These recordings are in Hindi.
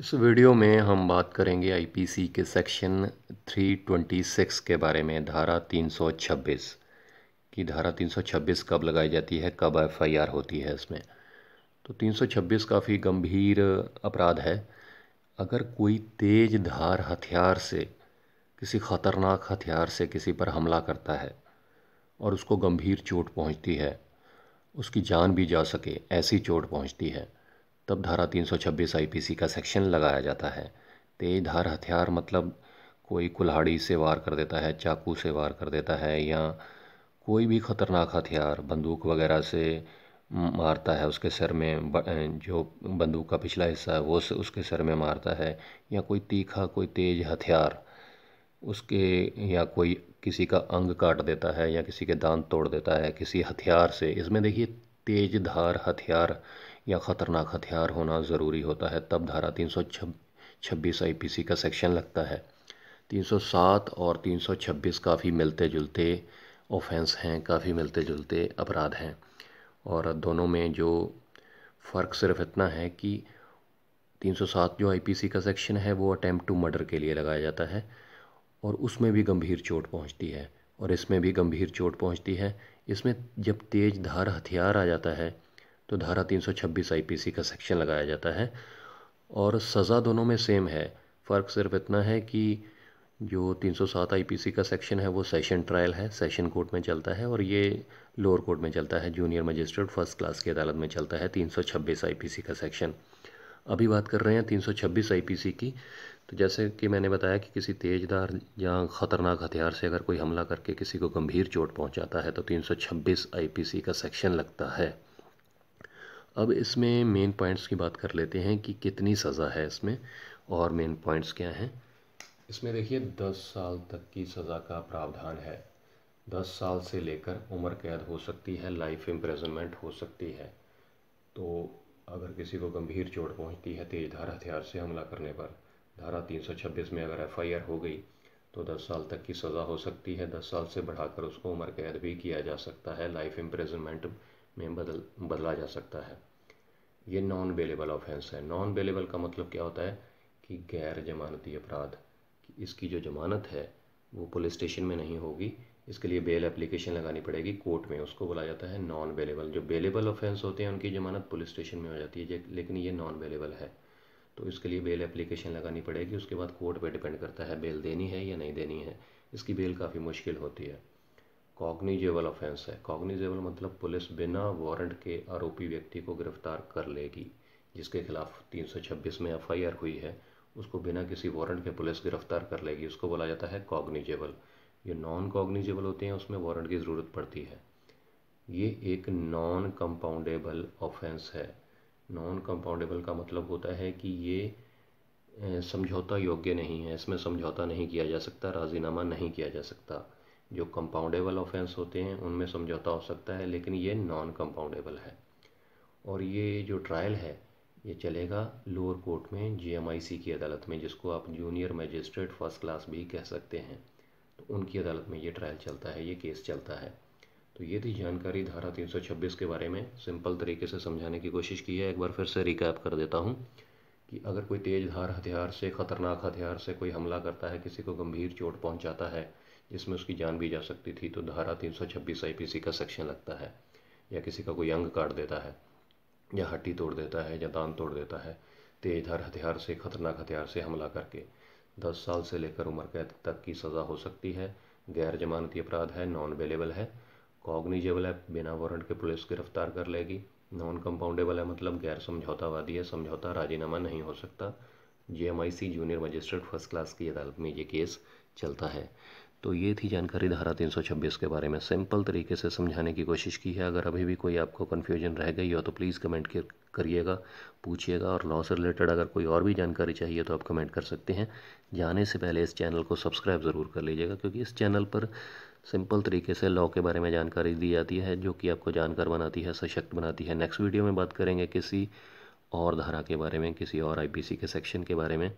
इस वीडियो में हम बात करेंगे आईपीसी के सेक्शन 326 के बारे में धारा 326 की धारा 326 कब लगाई जाती है कब एफआईआर होती है इसमें तो 326 काफ़ी गंभीर अपराध है अगर कोई तेज धार हथियार से किसी खतरनाक हथियार से किसी पर हमला करता है और उसको गंभीर चोट पहुंचती है उसकी जान भी जा सके ऐसी चोट पहुंचती है तब धारा 326 आईपीसी का सेक्शन लगाया जाता है तेज धार हथियार मतलब कोई कुल्हाड़ी से वार कर देता है चाकू से वार कर देता है या कोई भी ख़तरनाक हथियार बंदूक वगैरह से मारता है उसके सर में जो बंदूक का पिछला हिस्सा है वो उसके सर में मारता है या कोई तीखा कोई तेज हथियार उसके या कोई किसी का अंग काट देता है या किसी के दांत तोड़ देता है किसी हथियार से इसमें देखिए तेज धार हथियार या ख़तरनाक हथियार होना ज़रूरी होता है तब धारा तीन सौ छब्बीस आई का सेक्शन लगता है 307 और 326 काफ़ी मिलते जुलते ऑफेंस हैं काफ़ी मिलते जुलते अपराध हैं और दोनों में जो फ़र्क सिर्फ इतना है कि 307 जो आईपीसी का सेक्शन है वो अटैम्प्ट टू मर्डर के लिए लगाया जाता है और उसमें भी गंभीर चोट पहुंचती है और इसमें भी गंभीर चोट पहुंचती है इसमें जब तेज़ धार हथियार आ जाता है तो धारा 326 आईपीसी का सेक्शन लगाया जाता है और सज़ा दोनों में सेम है फ़र्क सिर्फ इतना है कि जो 307 आईपीसी का सेक्शन है वो सेशन ट्रायल है सेशन कोर्ट में चलता है और ये लोअर कोर्ट में चलता है जूनियर मजिस्ट्रेट फर्स्ट क्लास की अदालत में चलता है 326 आईपीसी का सेक्शन अभी बात कर रहे हैं 326 आईपीसी की तो जैसे कि मैंने बताया कि किसी तेज़दार या ख़तरनाक हथियार से अगर कोई हमला करके किसी को गंभीर चोट पहुंचाता है तो 326 आईपीसी का सेक्शन लगता है अब इसमें मेन पॉइंट्स की बात कर लेते हैं कि कितनी सज़ा है इसमें और मेन पॉइंट्स क्या हैं इसमें देखिए दस साल तक की सज़ा का प्रावधान है दस साल से लेकर उम्र कैद हो सकती है लाइफ इम्प्रेजनमेंट हो सकती है तो अगर किसी को गंभीर चोट पहुंचती है तेज धार हथियार से हमला करने पर धारा 326 में अगर एफआईआर हो गई तो 10 साल तक की सज़ा हो सकती है 10 साल से बढ़ाकर उसको उम्र कैद भी किया जा सकता है लाइफ इम्प्रेजनमेंट में बदल बदला जा सकता है ये नॉन बेलेबल ऑफेंस है नॉन बेलेबल का मतलब क्या होता है कि गैर जमानती अपराध इसकी जो जमानत है वो पुलिस स्टेशन में नहीं होगी इसके लिए बेल एप्लीकेशन लगानी पड़ेगी कोर्ट में उसको बोला जाता है नॉन बेलेबल जो बेलेबल ऑफेंस होते हैं उनकी जमानत पुलिस स्टेशन में हो जाती है लेकिन ये नॉन बेलेबल है तो इसके लिए बेल एप्लीकेशन लगानी पड़ेगी उसके बाद कोर्ट पर डिपेंड करता है बेल देनी है या नहीं देनी है इसकी बेल काफ़ी मुश्किल होती है कॉग्निजेबल ऑफेंस है कॉग्निजेबल मतलब पुलिस बिना वारंट के आरोपी व्यक्ति को गिरफ्तार कर लेगी जिसके खिलाफ 326 में एफआईआर हुई है उसको बिना किसी वारंट के पुलिस गिरफ्तार कर लेगी उसको बोला जाता है कॉग्निजेबल जो नॉन कॉग्निजेबल होते हैं उसमें वारंट की ज़रूरत पड़ती है ये एक नॉन कंपाउंडेबल ऑफेंस है नॉन कंपाउंडेबल का मतलब होता है कि ये समझौता योग्य नहीं है इसमें समझौता नहीं किया जा सकता राजीनामा नहीं किया जा सकता जो कंपाउंडेबल ऑफेंस होते हैं उनमें समझौता हो सकता है लेकिन ये नॉन कंपाउंडेबल है और ये जो ट्रायल है ये चलेगा लोअर कोर्ट में जीएमआईसी की अदालत में जिसको आप जूनियर मजिस्ट्रेट फर्स्ट क्लास भी कह सकते हैं तो उनकी अदालत में ये ट्रायल चलता है ये केस चलता है तो ये थी जानकारी धारा 326 के बारे में सिंपल तरीके से समझाने की कोशिश की है एक बार फिर से रिकैप कर देता हूँ कि अगर कोई तेज धार हथियार से ख़तरनाक हथियार से कोई हमला करता है किसी को गंभीर चोट पहुँचाता है जिसमें उसकी जान भी जा सकती थी तो धारा 326 आईपीसी का सेक्शन लगता है या किसी का कोई अंग काट देता है या हड्डी तोड़ देता है या दान तोड़ देता है तेज धार हथियार से खतरनाक हथियार से हमला करके दस साल से लेकर उम्र कैद तक की सज़ा हो सकती है गैर जमानती अपराध है नॉन अवेलेबल है कॉग्निजेबल है बिना वारंट के पुलिस गिरफ्तार कर लेगी नॉन कंपाउंडेबल है मतलब गैर समझौतावादी है समझौता राजीनामा नहीं हो सकता J junior magistrate first class की अदालत में ये केस चलता है तो ये थी जानकारी धारा 326 के बारे में सिंपल तरीके से समझाने की कोशिश की है अगर अभी भी कोई आपको कन्फ्यूजन रह गई हो तो प्लीज़ कमेंट करिएगा पूछिएगा और लॉ से रिलेटेड अगर कोई और भी जानकारी चाहिए तो आप कमेंट कर सकते हैं जाने से पहले इस चैनल को सब्सक्राइब ज़रूर कर लीजिएगा क्योंकि इस चैनल पर सिंपल तरीके से लॉ के बारे में जानकारी दी जाती है जो कि आपको जानकार बनाती है सशक्त बनाती है नेक्स्ट वीडियो में बात करेंगे किसी और धारा के बारे में किसी और आई के सेक्शन के बारे में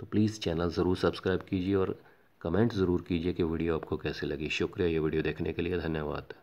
तो प्लीज़ चैनल ज़रूर सब्सक्राइब कीजिए और कमेंट ज़रूर कीजिए कि वीडियो आपको कैसे लगी शुक्रिया ये वीडियो देखने के लिए धन्यवाद